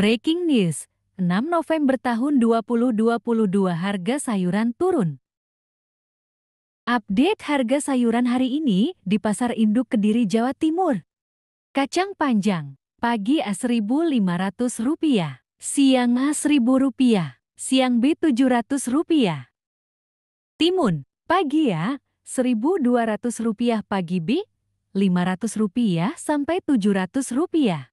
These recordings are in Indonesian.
Breaking news, 6 November tahun 2022 harga sayuran turun. Update harga sayuran hari ini di Pasar Induk Kediri, Jawa Timur. Kacang panjang, pagi Rp1.500, siang Rp1.000, siang rp 700 Timun, pagi ya, Rp1.200 pagi B, Rp500 sampai Rp700.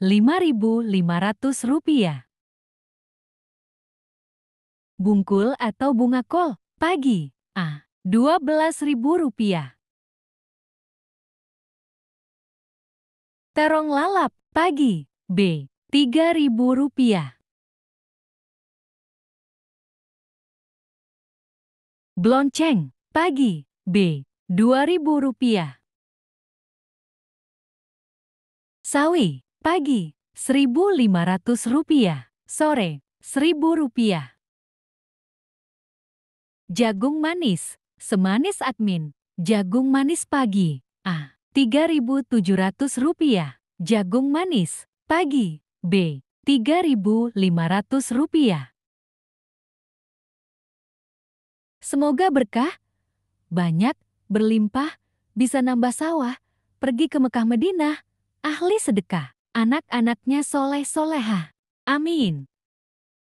Rp5.500. Bungkul atau bunga kol, pagi, A. Rp12.000. Terong lalap, pagi, B. Rp3.000. Blonceng, pagi, B. Rp2.000. Sawi, Pagi, seribu lima ratus rupiah. Sore, seribu rupiah. Jagung manis, semanis admin. Jagung manis pagi, A. tiga ribu tujuh ratus rupiah. Jagung manis, pagi, B. tiga ribu lima ratus rupiah. Semoga berkah, banyak, berlimpah, bisa nambah sawah, pergi ke Mekah Medinah, ahli sedekah anak-anaknya soleh solehah Amin.